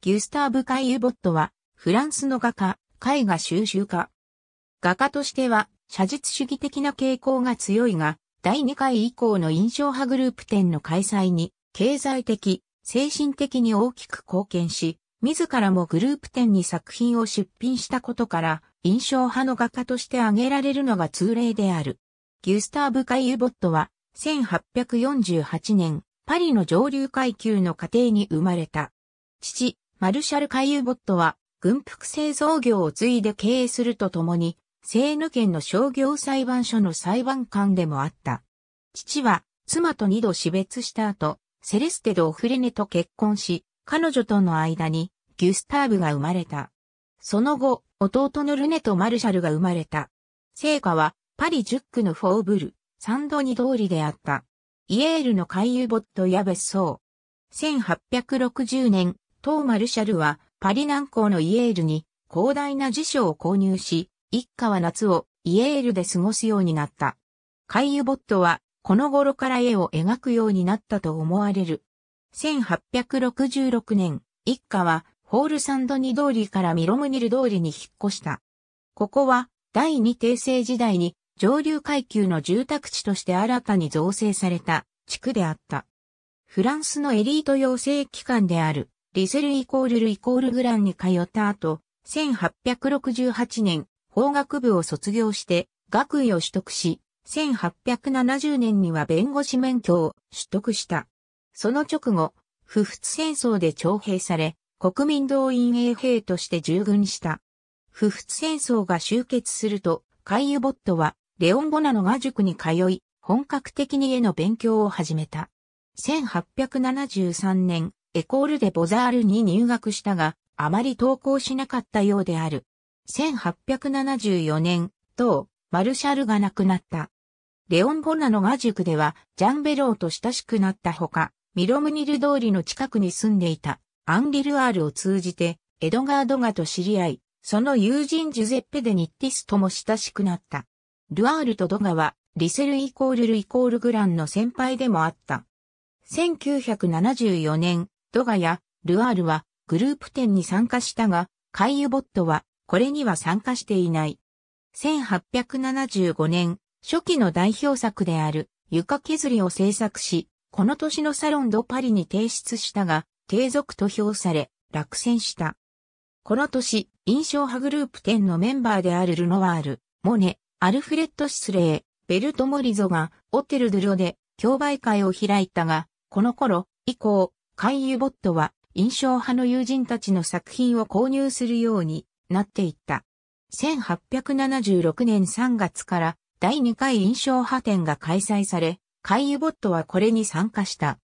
ギュスターブ・カイユボットは、フランスの画家、絵画収集家。画家としては、写実主義的な傾向が強いが、第2回以降の印象派グループ展の開催に、経済的、精神的に大きく貢献し、自らもグループ展に作品を出品したことから、印象派の画家として挙げられるのが通例である。ギュスターブ・カイユボットは、1848年、パリの上流階級の家庭に生まれた。父、マルシャル海遊ボットは、軍服製造業を継いで経営するとともに、セーヌ県の商業裁判所の裁判官でもあった。父は、妻と二度死別した後、セレステ・ド・オフレネと結婚し、彼女との間に、ギュスターブが生まれた。その後、弟のルネとマルシャルが生まれた。聖火は、パリ10区のフォーブル、サンドニ通りであった。イエールの海遊ボットや別荘。1860年、当マルシャルはパリ南港のイエールに広大な辞書を購入し、一家は夏をイエールで過ごすようになった。カイユボットはこの頃から絵を描くようになったと思われる。1866年、一家はホールサンドニ通りからミロムニル通りに引っ越した。ここは第二帝政時代に上流階級の住宅地として新たに造成された地区であった。フランスのエリート養成機関であるリセルイコールルイコールグランに通った後、1868年、法学部を卒業して、学位を取得し、1870年には弁護士免許を取得した。その直後、不仏戦争で徴兵され、国民動員衛兵として従軍した。不仏戦争が終結すると、カイユボットは、レオン・ボナの画塾に通い、本格的に絵の勉強を始めた。1873年、エコールでボザールに入学したが、あまり投稿しなかったようである。1874年、当、マルシャルが亡くなった。レオン・ボナのガ塾では、ジャンベローと親しくなったほか、ミロムニル通りの近くに住んでいた、アンリル・アールを通じて、エドガー・ドガと知り合い、その友人ジュゼッペ・デ・ニッティスとも親しくなった。ルアールとドガは、リセルイコールルイコールグランの先輩でもあった。1974年、ドガやルアールはグループ展に参加したが、カイユボットはこれには参加していない。1875年、初期の代表作である床削りを制作し、この年のサロンドパリに提出したが、低俗と評され、落選した。この年、印象派グループ展のメンバーであるルノワール、モネ、アルフレッド・シスレー、ベルト・モリゾが、オテル・ドゥロで、競売会を開いたが、この頃、以降、カイ・ユボットは印象派の友人たちの作品を購入するようになっていった。1876年3月から第2回印象派展が開催され、カイ・ユボットはこれに参加した。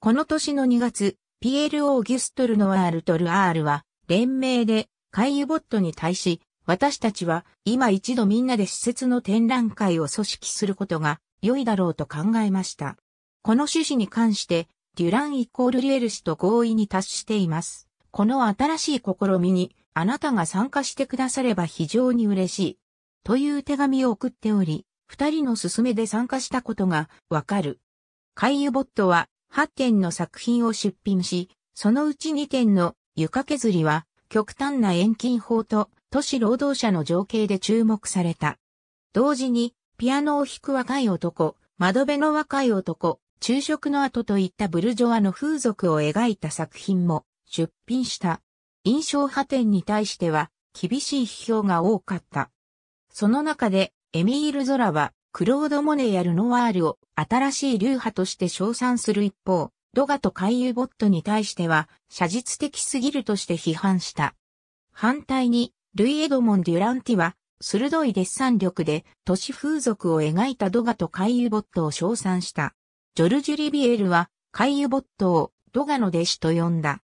この年の2月、ピエール・オーギュストル・ノワールとルアールは、連名で、カイ・ユボットに対し、私たちは、今一度みんなで施設の展覧会を組織することが、良いだろうと考えました。この趣旨に関して、デュランイコールリエル氏と合意に達しています。この新しい試みに、あなたが参加してくだされば非常に嬉しい。という手紙を送っており、二人の勧めで参加したことがわかる。カイユボットは8点の作品を出品し、そのうち2点の床削りは極端な遠近法と都市労働者の情景で注目された。同時にピアノを弾く若い男、窓辺の若い男、昼食の後といったブルジョワの風俗を描いた作品も出品した。印象派展に対しては厳しい批評が多かった。その中でエミール・ゾラはクロード・モネやルノワールを新しい流派として称賛する一方、ドガとカイユ・ボットに対しては写実的すぎるとして批判した。反対に、ルイ・エドモン・デュランティは、鋭いデッサン力で都市風俗を描いたドガとカイユ・ボットを称賛した。ジョルジュ・リビエルは、カイユボットをドガの弟子と呼んだ。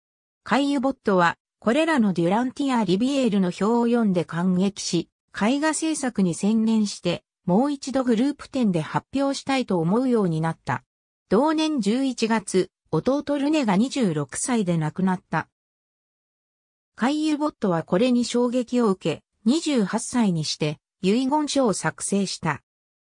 カイユボットは、これらのデュランティア・リビエールの表を読んで感激し、絵画制作に専念して、もう一度グループ展で発表したいと思うようになった。同年11月、弟ルネが26歳で亡くなった。カイユボットはこれに衝撃を受け、28歳にして、遺言書を作成した。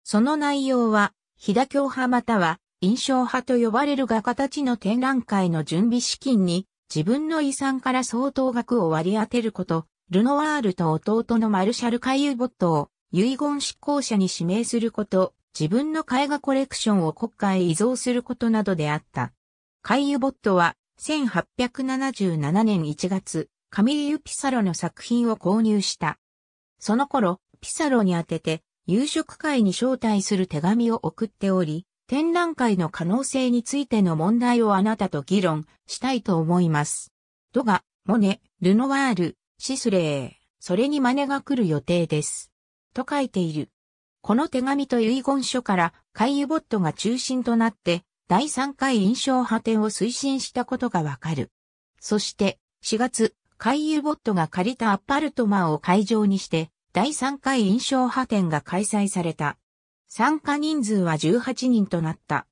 その内容は、飛騨教派または印象派と呼ばれる画家たちの展覧会の準備資金に自分の遺産から相当額を割り当てること、ルノワールと弟のマルシャル・カイユボットを遺言執行者に指名すること、自分の絵画コレクションを国家へ移贈することなどであった。カイユボットは1877年1月、カミリユ・ピサロの作品を購入した。その頃、ピサロに宛てて、夕食会に招待する手紙を送っており、展覧会の可能性についての問題をあなたと議論したいと思います。ドガ、モネ、ルノワール、シスレー、それに真似が来る予定です。と書いている。この手紙と遺言書から海遊ボットが中心となって第3回印象派展を推進したことがわかる。そして4月、海遊ボットが借りたアッパルトマンを会場にして第3回印象派展が開催された。参加人数は18人となった。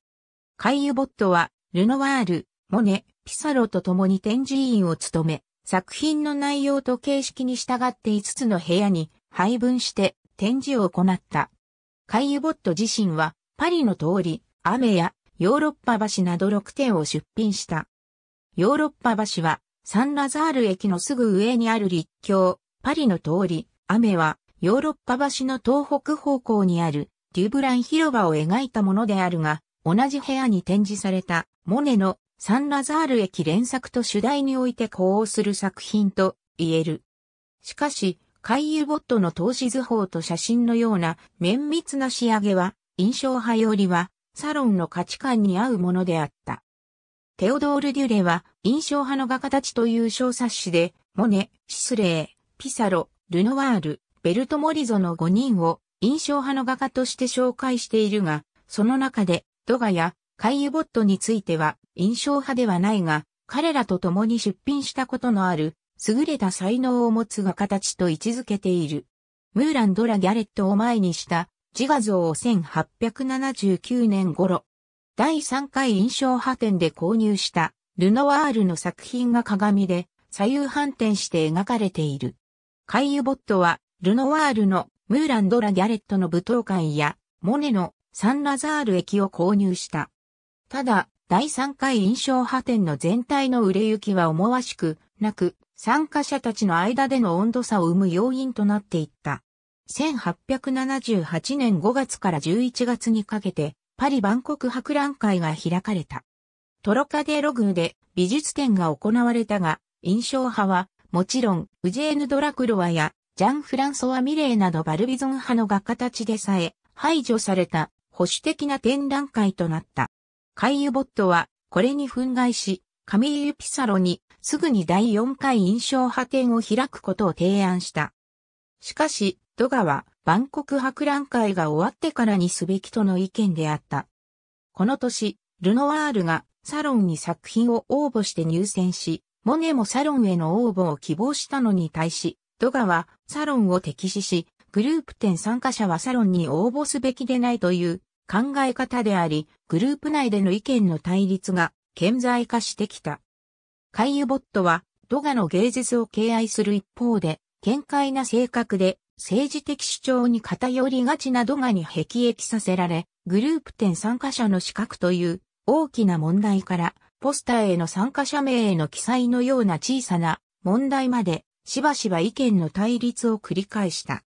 カイユボットは、ルノワール、モネ、ピサロと共に展示委員を務め、作品の内容と形式に従って5つの部屋に配分して展示を行った。カイユボット自身は、パリの通り、雨やヨーロッパ橋など6点を出品した。ヨーロッパ橋は、サンラザール駅のすぐ上にある立教、パリの通り、雨は、ヨーロッパ橋の東北方向にあるデュブラン広場を描いたものであるが、同じ部屋に展示されたモネのサンラザール駅連作と主題において呼応する作品と言える。しかし、回遊ボットの投資図法と写真のような綿密な仕上げは、印象派よりは、サロンの価値観に合うものであった。テオドール・デュレは、印象派の画家たちという小冊子で、モネ、シスレー、ピサロ、ルノワール、ベルト・モリゾの5人を印象派の画家として紹介しているが、その中で、ドガやカイユボットについては印象派ではないが、彼らと共に出品したことのある、優れた才能を持つ画家たちと位置づけている。ムーラン・ドラ・ギャレットを前にした自画像を1879年頃、第3回印象派展で購入したルノワールの作品が鏡で左右反転して描かれている。カイユボットはルノワールのムーランド・ラ・ギャレットの舞踏会や、モネのサン・ラザール駅を購入した。ただ、第3回印象派展の全体の売れ行きは思わしくなく、参加者たちの間での温度差を生む要因となっていった。1878年5月から11月にかけて、パリ万国博覧会が開かれた。トロカデローで美術展が行われたが、印象派は、もちろん、ウジェーヌ・ドラクロワやジャン・フランソワ・ミレーなどバルビゾン派の画家たちでさえ排除された保守的な展覧会となった。カイユ・ボットはこれに憤慨し、カミーユ・ピサロにすぐに第4回印象派展を開くことを提案した。しかし、ドガは万国博覧会が終わってからにすべきとの意見であった。この年、ルノワールがサロンに作品を応募して入選し、モネもサロンへの応募を希望したのに対し、ドガはサロンを敵視し、グループ展参加者はサロンに応募すべきでないという考え方であり、グループ内での意見の対立が顕在化してきた。カイユボットは、ドガの芸術を敬愛する一方で、見解な性格で、政治的主張に偏りがちなドガに辟易させられ、グループ展参加者の資格という大きな問題から、ポスターへの参加者名への記載のような小さな問題までしばしば意見の対立を繰り返した。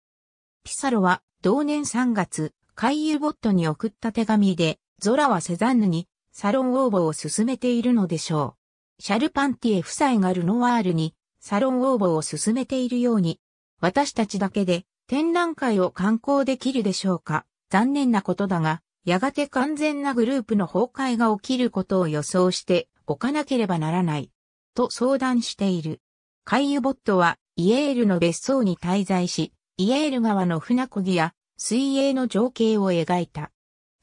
ピサロは同年3月、海遊ボットに送った手紙で、ゾラはセザンヌにサロン応募を進めているのでしょう。シャルパンティエ夫妻がルノワールにサロン応募を進めているように、私たちだけで展覧会を観光できるでしょうか。残念なことだが、やがて完全なグループの崩壊が起きることを予想しておかなければならない。と相談している。カイユボットはイエールの別荘に滞在し、イエール川の船漕ぎや水泳の情景を描いた。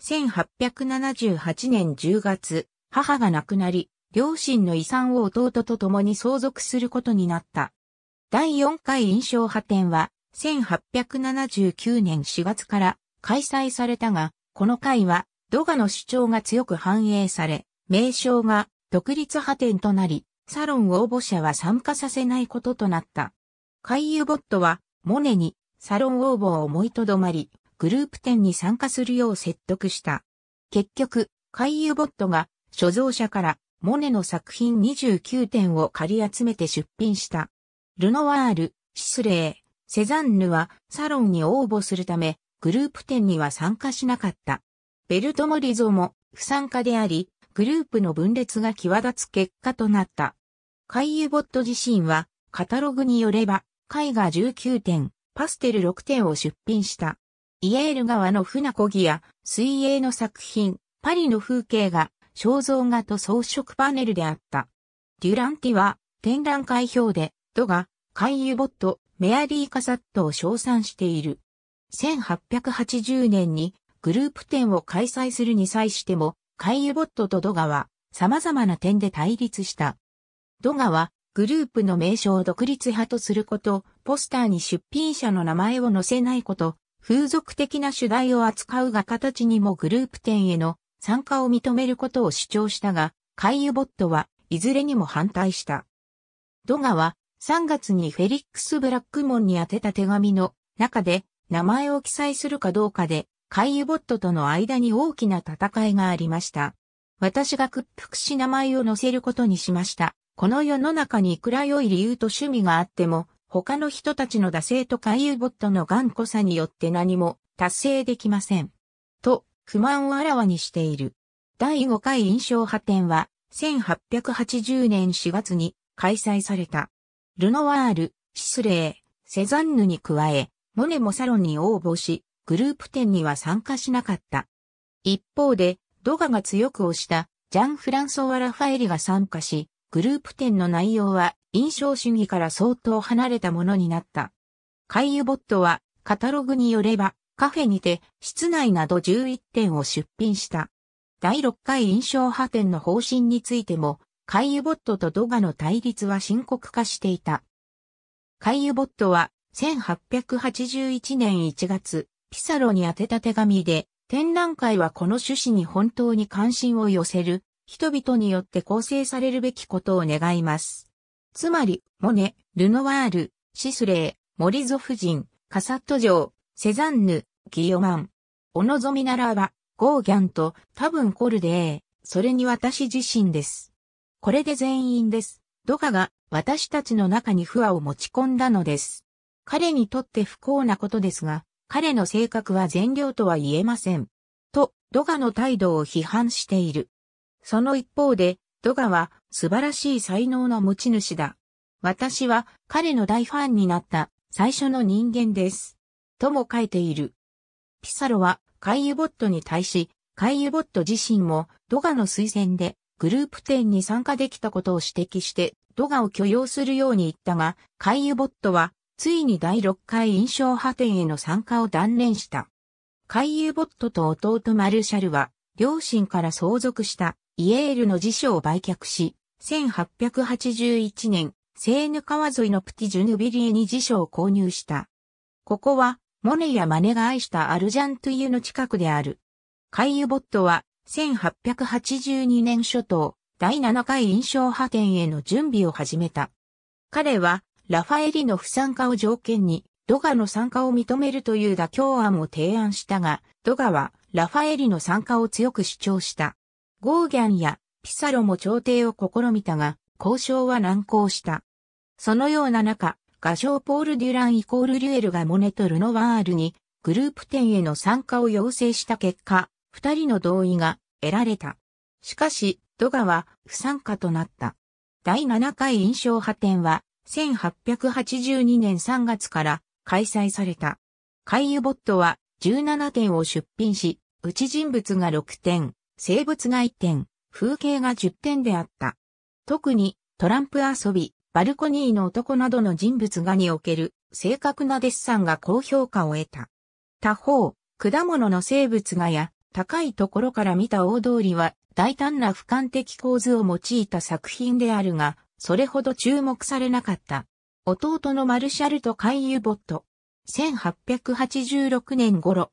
1878年10月、母が亡くなり、両親の遺産を弟と共に相続することになった。第4回印象派展は、1879年4月から開催されたが、この回は、ドガの主張が強く反映され、名称が独立派展となり、サロン応募者は参加させないこととなった。海遊ボットは、モネにサロン応募を思いとどまり、グループ展に参加するよう説得した。結局、海遊ボットが所蔵者からモネの作品29点を借り集めて出品した。ルノワール、シスレー、セザンヌはサロンに応募するため、グループ展には参加しなかった。ベルトモリゾも不参加であり、グループの分裂が際立つ結果となった。海遊ボット自身は、カタログによれば、絵画19点、パステル6点を出品した。イエール川の船漕ぎや、水泳の作品、パリの風景が、肖像画と装飾パネルであった。デュランティは、展覧会表で、ドが、海遊ボット、メアリー・カサットを称賛している。1880年にグループ展を開催するに際しても、カイユボットとドガは様々な点で対立した。ドガはグループの名称を独立派とすること、ポスターに出品者の名前を載せないこと、風俗的な主題を扱うが形にもグループ展への参加を認めることを主張したが、カイユボットはいずれにも反対した。ドガは3月にフェリックス・ブラックモンに宛てた手紙の中で名前を記載するかどうかでカイユボットとの間に大きな戦いがありました。私が屈服し名前を載せることにしました。この世の中にいくら良い理由と趣味があっても、他の人たちの惰性とカイユボットの頑固さによって何も達成できません。と、不満をあらわにしている。第5回印象派展は、1880年4月に開催された。ルノワール、シスレー、セザンヌに加え、モネもサロンに応募し、グループ展には参加しなかった。一方で、ドガが強く推したジャン・フランソワ・ラファエリが参加し、グループ展の内容は印象主義から相当離れたものになった。カイユボットは、カタログによれば、カフェにて、室内など11点を出品した。第6回印象派展の方針についても、カイユボットとドガの対立は深刻化していた。カイユボットは、1881年1月、ピサロに宛てた手紙で、展覧会はこの趣旨に本当に関心を寄せる、人々によって構成されるべきことを願います。つまり、モネ、ルノワール、シスレー、モリゾ夫人、カサット城、セザンヌ、ギヨマン。お望みならば、ゴーギャンと多分コルデー、それに私自身です。これで全員です。ドカが私たちの中に不和を持ち込んだのです。彼にとって不幸なことですが、彼の性格は善良とは言えません。と、ドガの態度を批判している。その一方で、ドガは素晴らしい才能の持ち主だ。私は彼の大ファンになった最初の人間です。とも書いている。ピサロはカイユボットに対し、カイユボット自身もドガの推薦でグループ展に参加できたことを指摘してドガを許容するように言ったが、カイユボットはついに第6回印象派展への参加を断念した。海遊ボットと弟マルシャルは、両親から相続したイエールの辞書を売却し、1881年、セーヌ川沿いのプティ・ジュヌビリエに辞書を購入した。ここは、モネやマネが愛したアルジャントゥユの近くである。カイユボットは、1882年初頭、第7回印象派展への準備を始めた。彼は、ラファエリの不参加を条件に、ドガの参加を認めるという妥協案を提案したが、ドガはラファエリの参加を強く主張した。ゴーギャンやピサロも調停を試みたが、交渉は難航した。そのような中、画商ポール・デュランイコール・リュエルがモネとルノワールにグループ展への参加を要請した結果、二人の同意が得られた。しかし、ドガは不参加となった。第7回印象派展は1882年3月から開催された。海遊ボットは17点を出品し、うち人物が6点、生物が1点、風景が10点であった。特にトランプ遊び、バルコニーの男などの人物画における正確なデッサンが高評価を得た。他方、果物の生物画や高いところから見た大通りは大胆な俯瞰的構図を用いた作品であるが、それほど注目されなかった。弟のマルシャルとカイユボット。1886年頃。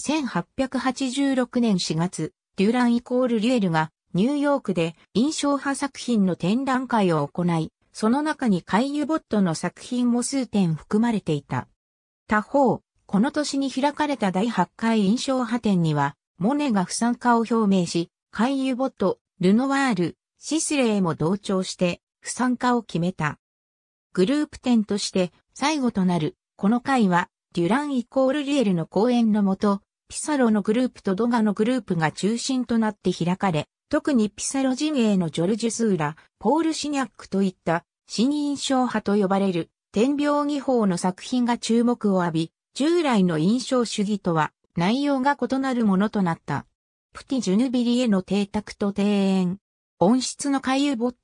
1886年4月、デュランイコールリュエルがニューヨークで印象派作品の展覧会を行い、その中にカイユボットの作品も数点含まれていた。他方、この年に開かれた第8回印象派展には、モネが不参加を表明し、カイユボット、ルノワール、シスレーも同調して不参加を決めた。グループ展として最後となる、この回は、デュランイコールリエルの講演のもと、ピサロのグループとドガのグループが中心となって開かれ、特にピサロ陣営のジョルジュスーラ、ポール・シニャックといった新印象派と呼ばれる天描技法の作品が注目を浴び、従来の印象主義とは内容が異なるものとなった。プティ・ジュヌビリへの邸宅と庭園、温室の回遊ボッ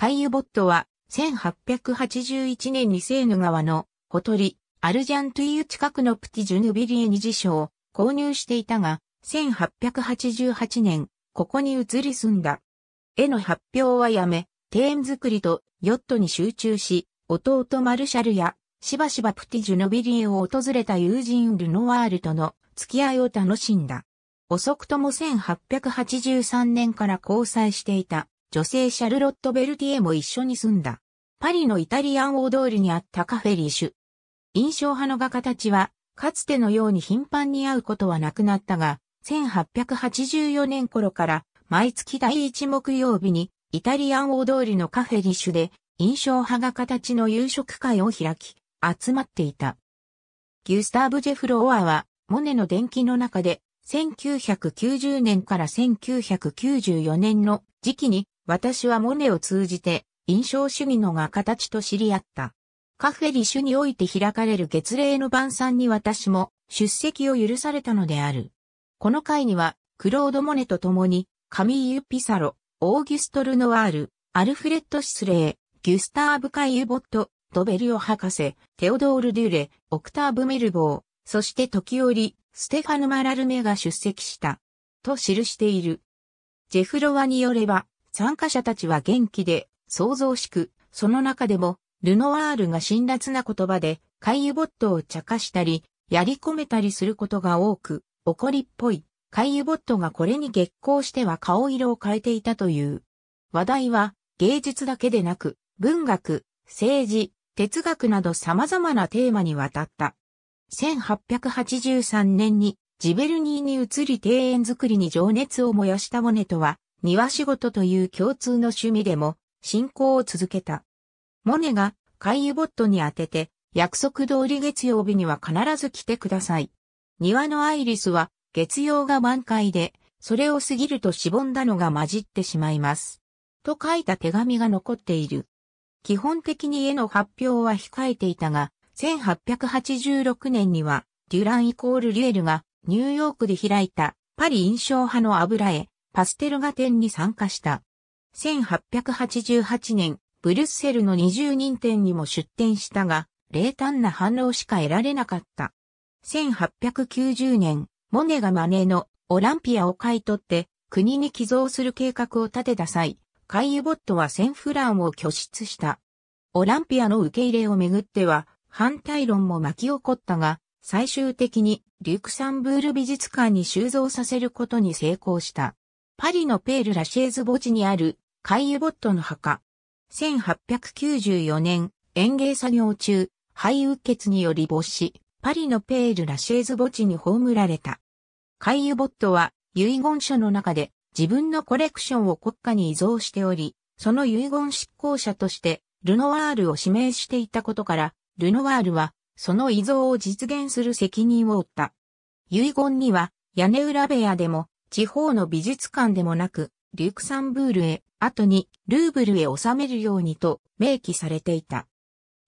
カイユボットは、1881年にセーヌ川のほとり、アルジャントゥイユ近くのプティ・ジュヌビリエに辞書を購入していたが、1888年、ここに移り住んだ。絵の発表はやめ、庭園作りとヨットに集中し、弟マルシャルや、しばしばプティ・ジュヌビリエを訪れた友人ルノワールとの付き合いを楽しんだ。遅くとも1883年から交際していた女性シャルロット・ベルティエも一緒に住んだ。パリのイタリアン大通りにあったカフェリッシュ。印象派の画家たちは、かつてのように頻繁に会うことはなくなったが、1884年頃から毎月第一木曜日にイタリアン大通りのカフェリッシュで印象派画家たちの夕食会を開き、集まっていた。ギュスターブ・ジェフローアは、モネの伝記の中で、1990年から1994年の時期に私はモネを通じて、印象主義の画家たちと知り合った。カフェリシュにおいて開かれる月齢の晩餐に私も出席を許されたのである。この会には、クロード・モネと共に、カミーユ・ピサロ、オーギュスト・ルノワール、アルフレッド・シスレー、ギュスターブ・カイユ・ボット、ドベリオ博士、テオドール・デュレ、オクターブ・メルボー、そして時折、ステファヌ・マラルメが出席した。と記している。ジェフロワによれば、参加者たちは元気で、創造しく、その中でも、ルノワールが辛辣な言葉で、海油ボットを茶化したり、やり込めたりすることが多く、怒りっぽい、海油ボットがこれに激光しては顔色を変えていたという。話題は、芸術だけでなく、文学、政治、哲学など様々なテーマにわたった。1883年にジベルニーに移り庭園作りに情熱を燃やしたモネとは、庭仕事という共通の趣味でも信仰を続けた。モネがイユボットに当てて約束通り月曜日には必ず来てください。庭のアイリスは月曜が満開で、それを過ぎるとしぼんだのが混じってしまいます。と書いた手紙が残っている。基本的に絵の発表は控えていたが、1886年には、デュランイコールリュエルがニューヨークで開いたパリ印象派の油絵、パステル画展に参加した。1888年、ブリュッセルの20人展にも出展したが、冷淡な反応しか得られなかった。1890年、モネがマネのオランピアを買い取って国に寄贈する計画を立てた際、カイユボットは1000フランを拠出した。オランピアの受け入れをめぐっては反対論も巻き起こったが、最終的にリュクサンブール美術館に収蔵させることに成功した。パリのペール・ラシェーズ墓地にあるカイユボットの墓。1894年、園芸作業中、肺鬱血により没し、パリのペール・ラシェーズ墓地に葬られた。カイユボットは遺言書の中で自分のコレクションを国家に依存しており、その遺言執行者としてルノワールを指名していたことから、ルノワールはその遺贈を実現する責任を負った。遺言には屋根裏部屋でも地方の美術館でもなく、リュクサンブールへ、後にルーブルへ収めるようにと明記されていた。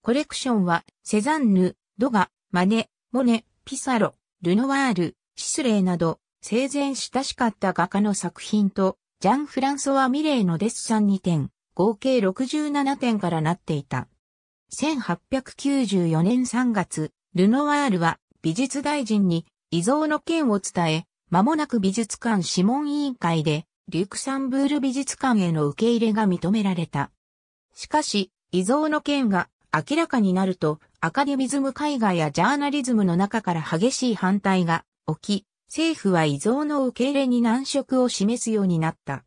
コレクションは、セザンヌ、ドガ、マネ、モネ、ピサロ、ルノワール、シスレーなど、生前親しかった画家の作品と、ジャン・フランソワ・ミレーのデッサン2点、合計67点からなっていた。1894年3月、ルノワールは美術大臣に遺贈の件を伝え、間もなく美術館諮問委員会で、リュクサンブール美術館への受け入れが認められた。しかし、遺贈の件が明らかになると、アカデミズム絵画やジャーナリズムの中から激しい反対が起き、政府は遺贈の受け入れに難色を示すようになった。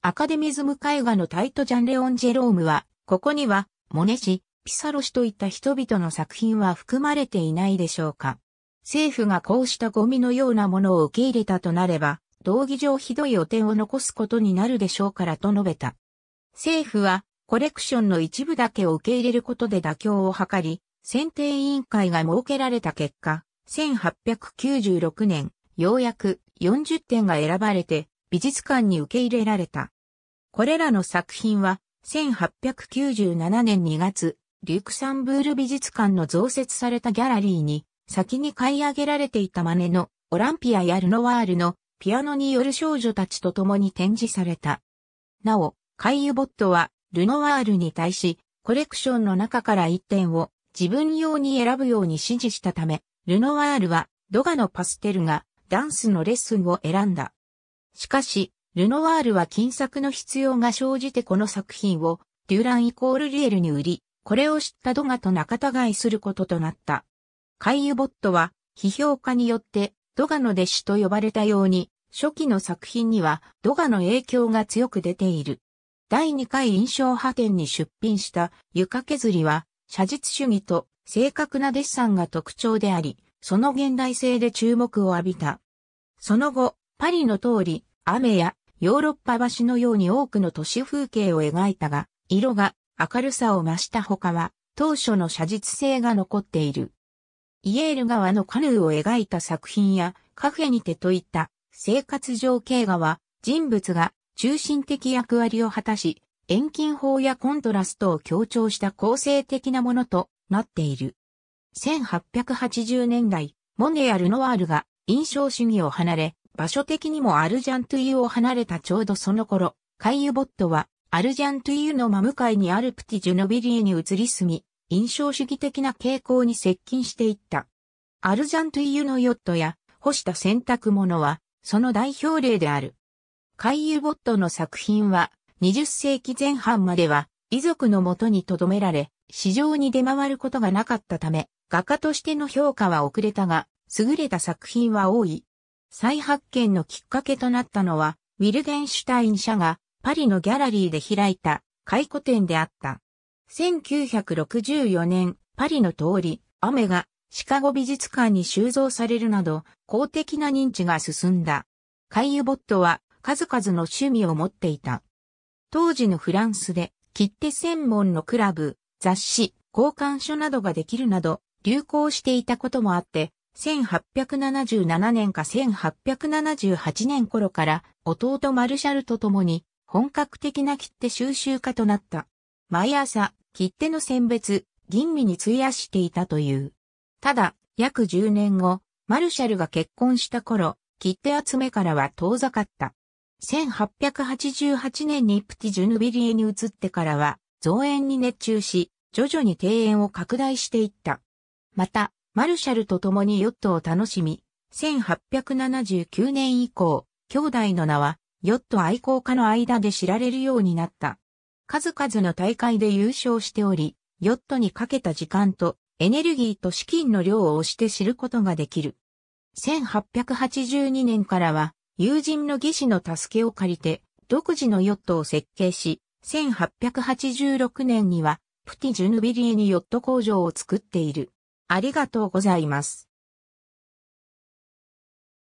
アカデミズム絵画のタイトジャン・レオン・ジェロームは、ここには、モネ氏、ピサロ氏といった人々の作品は含まれていないでしょうか。政府がこうしたゴミのようなものを受け入れたとなれば、道義上ひどい汚点を残すことになるでしょうからと述べた。政府は、コレクションの一部だけを受け入れることで妥協を図り、選定委員会が設けられた結果、1896年、ようやく40点が選ばれて美術館に受け入れられた。これらの作品は、1897年2月、リュクサンブール美術館の増設されたギャラリーに先に買い上げられていたマネのオランピアやルノワールのピアノによる少女たちと共に展示された。なお、カイユボットはルノワールに対し、コレクションの中から1点を自分用に選ぶように指示したため、ルノワールはドガのパステルがダンスのレッスンを選んだ。しかし、ルノワールは金作の必要が生じてこの作品をデュランイコールリエルに売り、これを知ったドガと仲違いすることとなった。カイユボットは、批評家によって、ドガの弟子と呼ばれたように、初期の作品には、ドガの影響が強く出ている。第2回印象派展に出品した床削りは、写実主義と正確なデッサンが特徴であり、その現代性で注目を浴びた。その後、パリの通り、雨やヨーロッパ橋のように多くの都市風景を描いたが、色が明るさを増した他は、当初の写実性が残っている。イエール川のカヌーを描いた作品やカフェにてといった生活上景画は人物が中心的役割を果たし、遠近法やコントラストを強調した構成的なものとなっている。1880年代、モネやルノワールが印象主義を離れ、場所的にもアルジャントゥイユを離れたちょうどその頃、カイユボットはアルジャントゥイユの真向かいにあるプティ・ジュノビリーに移り住み、印象主義的な傾向に接近していった。アルジャントゥイユのヨットや干した洗濯物はその代表例である。海遊ボットの作品は20世紀前半までは遺族のもとに留められ、市場に出回ることがなかったため、画家としての評価は遅れたが、優れた作品は多い。再発見のきっかけとなったのは、ウィルゲンシュタイン社がパリのギャラリーで開いた回顧展であった。1964年、パリの通り、雨がシカゴ美術館に収蔵されるなど、公的な認知が進んだ。カイユボットは数々の趣味を持っていた。当時のフランスで、切手専門のクラブ、雑誌、交換書などができるなど、流行していたこともあって、1877年か1878年頃から弟マルシャルと共に本格的な切手収集家となった。毎朝切手の選別、吟味に費やしていたという。ただ、約10年後、マルシャルが結婚した頃、切手集めからは遠ざかった。1888年にプティ・ジュヌビリエに移ってからは、造園に熱中し、徐々に庭園を拡大していった。また、マルシャルと共にヨットを楽しみ、1879年以降、兄弟の名は、ヨット愛好家の間で知られるようになった。数々の大会で優勝しており、ヨットにかけた時間とエネルギーと資金の量を押して知ることができる。1882年からは友人の技師の助けを借りて独自のヨットを設計し、1886年にはプティ・ジュヌビリエにヨット工場を作っている。ありがとうございます。